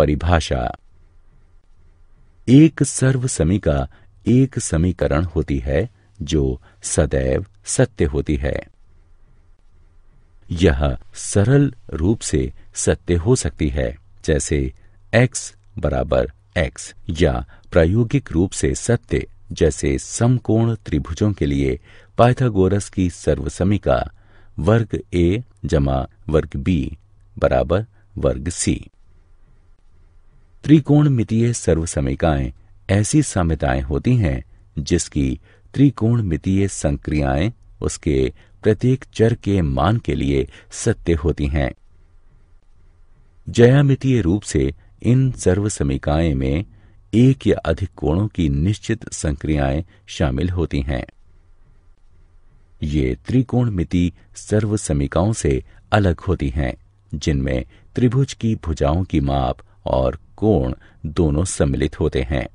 परिभाषा एक सर्व का एक समीकरण होती है जो सदैव सत्य होती है यह सरल रूप से सत्य हो सकती है जैसे x बराबर x या प्रायोगिक रूप से सत्य जैसे समकोण त्रिभुजों के लिए पाइथागोरस की सर्वसमी का वर्ग a जमा वर्ग b बराबर वर्ग c त्रिकोणमितीय सर्वसमिकाएं ऐसी समिताएं होती हैं जिसकी त्रिकोणमितीय संक्रियाएं उसके प्रत्येक चर के मान के लिए सत्य होती हैं जयामितीय रूप से इन सर्वसमिकाएं में एक या अधिक कोणों की निश्चित संक्रियाएं शामिल होती हैं ये त्रिकोणमिति सर्वसमिकाओं से अलग होती हैं जिनमें त्रिभुज की भुजाओं की माप और कोण दोनों सम्मिलित होते हैं